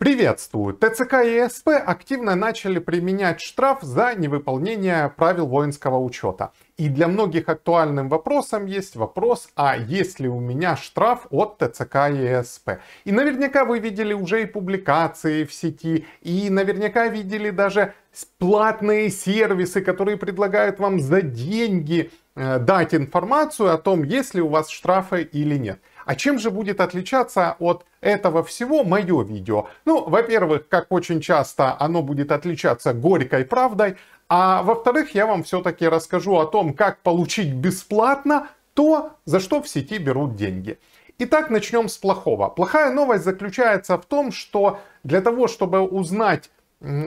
Приветствую! ТЦК и СП активно начали применять штраф за невыполнение правил воинского учета. И для многих актуальным вопросом есть вопрос, а есть ли у меня штраф от ТЦК и СП? И наверняка вы видели уже и публикации в сети, и наверняка видели даже платные сервисы, которые предлагают вам за деньги э, дать информацию о том, есть ли у вас штрафы или нет. А чем же будет отличаться от этого всего мое видео? Ну, во-первых, как очень часто оно будет отличаться горькой правдой, а во-вторых, я вам все-таки расскажу о том, как получить бесплатно то, за что в сети берут деньги. Итак, начнем с плохого. Плохая новость заключается в том, что для того, чтобы узнать,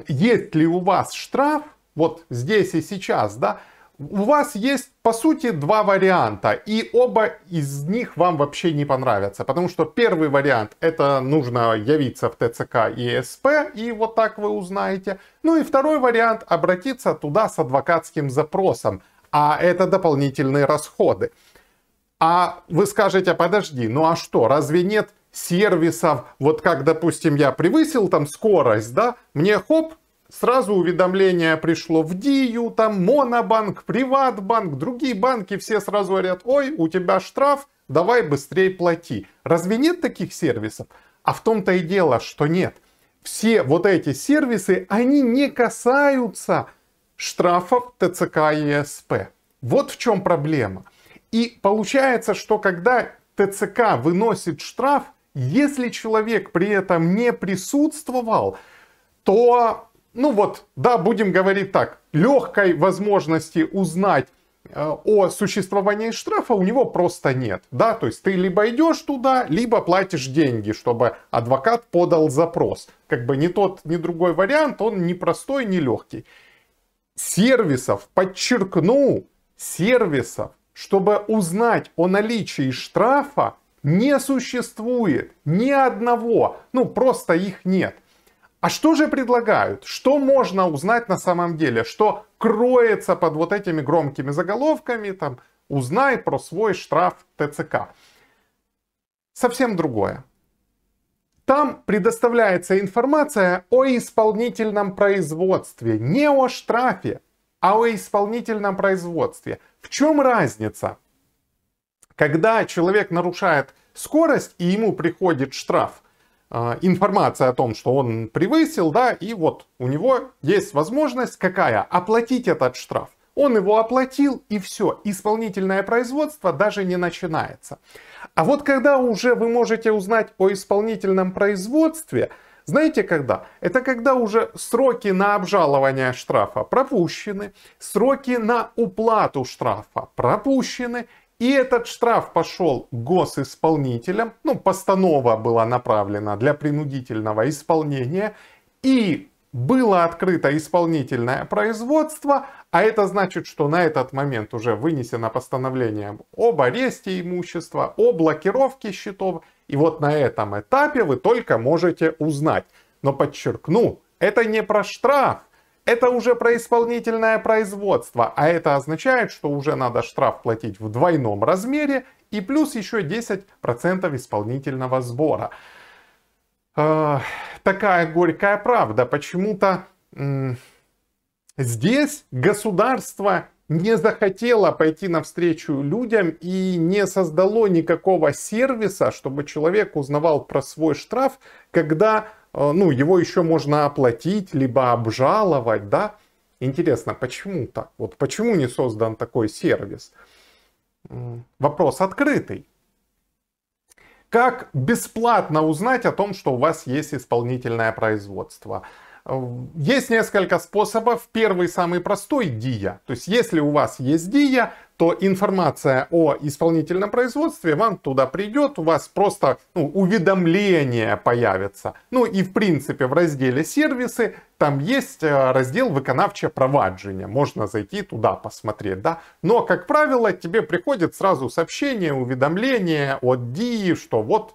есть ли у вас штраф, вот здесь и сейчас, да, у вас есть, по сути, два варианта, и оба из них вам вообще не понравятся, потому что первый вариант — это нужно явиться в ТЦК и СП, и вот так вы узнаете. Ну и второй вариант — обратиться туда с адвокатским запросом, а это дополнительные расходы. А вы скажете, «А подожди, ну а что, разве нет сервисов, вот как, допустим, я превысил там скорость, да, мне хоп, Сразу уведомление пришло в Дию, там Монобанк, Приватбанк, другие банки, все сразу говорят, ой, у тебя штраф, давай быстрее плати. Разве нет таких сервисов? А в том-то и дело, что нет. Все вот эти сервисы, они не касаются штрафов ТЦК и СП. Вот в чем проблема. И получается, что когда ТЦК выносит штраф, если человек при этом не присутствовал, то ну вот, да, будем говорить так, легкой возможности узнать э, о существовании штрафа у него просто нет. Да, то есть ты либо идешь туда, либо платишь деньги, чтобы адвокат подал запрос. Как бы ни тот, ни другой вариант, он не простой, не легкий. Сервисов, подчеркну, сервисов, чтобы узнать о наличии штрафа, не существует ни одного. Ну, просто их нет. А что же предлагают? Что можно узнать на самом деле? Что кроется под вот этими громкими заголовками? Там, узнай про свой штраф ТЦК. Совсем другое. Там предоставляется информация о исполнительном производстве, не о штрафе, а о исполнительном производстве. В чем разница? Когда человек нарушает скорость и ему приходит штраф – Э, информация о том, что он превысил, да, и вот у него есть возможность какая? Оплатить этот штраф. Он его оплатил и все, исполнительное производство даже не начинается. А вот когда уже вы можете узнать о исполнительном производстве, знаете когда? Это когда уже сроки на обжалование штрафа пропущены, сроки на уплату штрафа пропущены, и этот штраф пошел госисполнителям, ну, постанова была направлена для принудительного исполнения, и было открыто исполнительное производство, а это значит, что на этот момент уже вынесено постановление об аресте имущества, о блокировке счетов, и вот на этом этапе вы только можете узнать. Но подчеркну, это не про штраф, это уже происполнительное производство, а это означает, что уже надо штраф платить в двойном размере и плюс еще 10% исполнительного сбора. Э, такая горькая правда. Почему-то э, здесь государство не захотело пойти навстречу людям и не создало никакого сервиса, чтобы человек узнавал про свой штраф, когда Э, ну, его еще можно оплатить, либо обжаловать, да. Интересно, почему так? Вот почему не создан такой сервис? Вопрос открытый. Как бесплатно узнать о том, что у вас есть исполнительное производство? Э, есть несколько способов. Первый, самый простой, дия. То есть, если у вас есть дия то информация о исполнительном производстве вам туда придет, у вас просто ну, уведомление появится. Ну и в принципе в разделе сервисы там есть э, раздел «Выконавче проваджения, можно зайти туда посмотреть, да. Но, как правило, тебе приходит сразу сообщение, уведомление от DII, что вот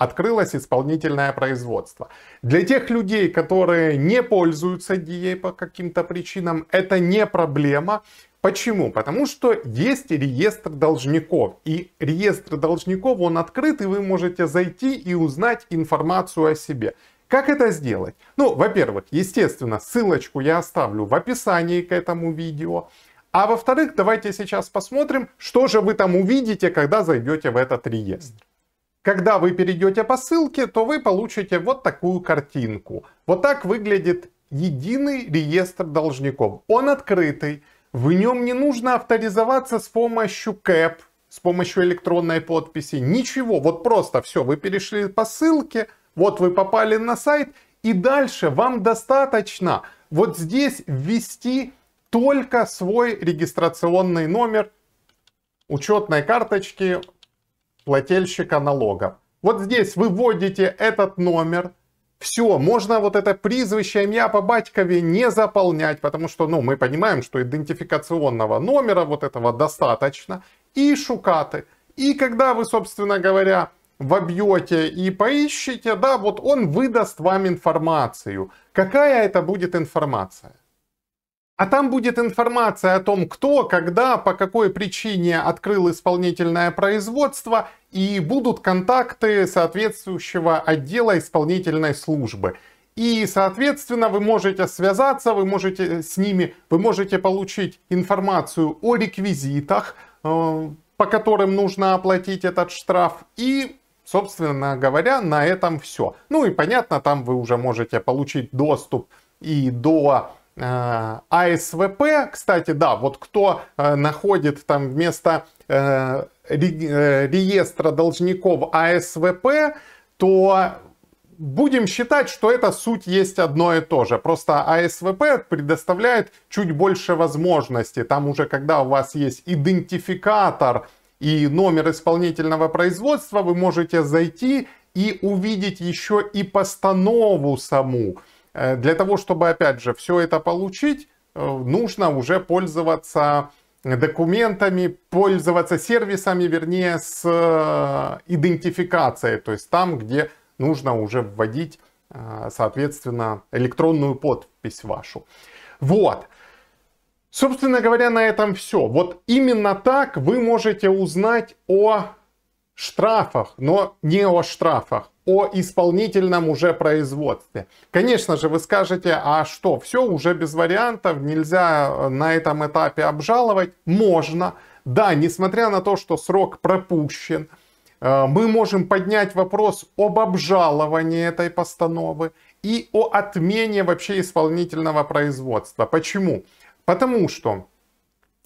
открылось исполнительное производство. Для тех людей, которые не пользуются DA по каким-то причинам, это не проблема. Почему? Потому что есть реестр должников. И реестр должников, он открыт, и вы можете зайти и узнать информацию о себе. Как это сделать? Ну, во-первых, естественно, ссылочку я оставлю в описании к этому видео. А во-вторых, давайте сейчас посмотрим, что же вы там увидите, когда зайдете в этот реестр. Когда вы перейдете по ссылке, то вы получите вот такую картинку. Вот так выглядит единый реестр должников. Он открытый, в нем не нужно авторизоваться с помощью КЭП, с помощью электронной подписи, ничего. Вот просто все, вы перешли по ссылке, вот вы попали на сайт, и дальше вам достаточно вот здесь ввести только свой регистрационный номер учетной карточки плательщика налогов. Вот здесь вы вводите этот номер, все, можно вот это призвище, имя по батькове не заполнять, потому что, ну, мы понимаем, что идентификационного номера вот этого достаточно, и шукаты. И когда вы, собственно говоря, вобьете и поищите, да, вот он выдаст вам информацию. Какая это будет информация? А там будет информация о том, кто, когда, по какой причине открыл исполнительное производство, и будут контакты соответствующего отдела исполнительной службы. И, соответственно, вы можете связаться, вы можете с ними, вы можете получить информацию о реквизитах, э, по которым нужно оплатить этот штраф, и Собственно говоря, на этом все. Ну и понятно, там вы уже можете получить доступ и до АСВП, а кстати, да, вот кто э, находит там вместо э, э, реестра должников АСВП, то будем считать, что это суть есть одно и то же. Просто АСВП предоставляет чуть больше возможностей. Там уже, когда у вас есть идентификатор и номер исполнительного производства, вы можете зайти и увидеть еще и постанову саму. Э, для того, чтобы, опять же, все это получить, э, нужно уже пользоваться документами, пользоваться сервисами, вернее, с э, идентификацией, то есть там, где нужно уже вводить, соответственно, электронную подпись вашу. Вот. Собственно говоря, на этом все. Вот именно так вы можете узнать о штрафах, но не о штрафах, о исполнительном уже производстве. Конечно же, вы скажете, а что, все уже без вариантов, нельзя э, на этом этапе обжаловать? Можно. Да, несмотря на то, что срок пропущен, э, мы можем поднять вопрос об обжаловании этой постановы и о отмене вообще исполнительного производства. Почему? Потому что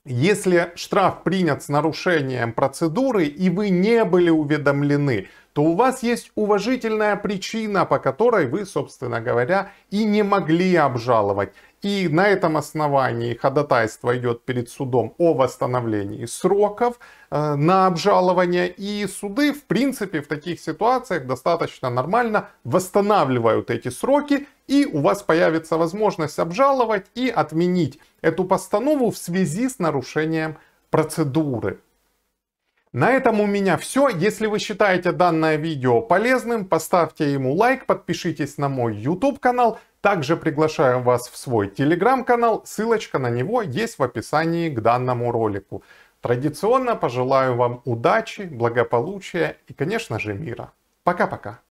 если штраф принят с нарушением процедуры и вы не были уведомлены, то у вас есть уважительная причина, по которой вы, собственно говоря, и не могли обжаловать. И на этом основании ходатайство идет перед судом о восстановлении сроков э, на обжалование. И суды, в принципе, в таких ситуациях достаточно нормально восстанавливают эти сроки. И у вас появится возможность обжаловать и отменить эту постанову в связи с нарушением процедуры. На этом у меня все. Если вы считаете данное видео полезным, поставьте ему лайк, подпишитесь на мой YouTube канал. Также приглашаю вас в свой Telegram канал ссылочка на него есть в описании к данному ролику. Традиционно пожелаю вам удачи, благополучия и, конечно же, мира. Пока-пока.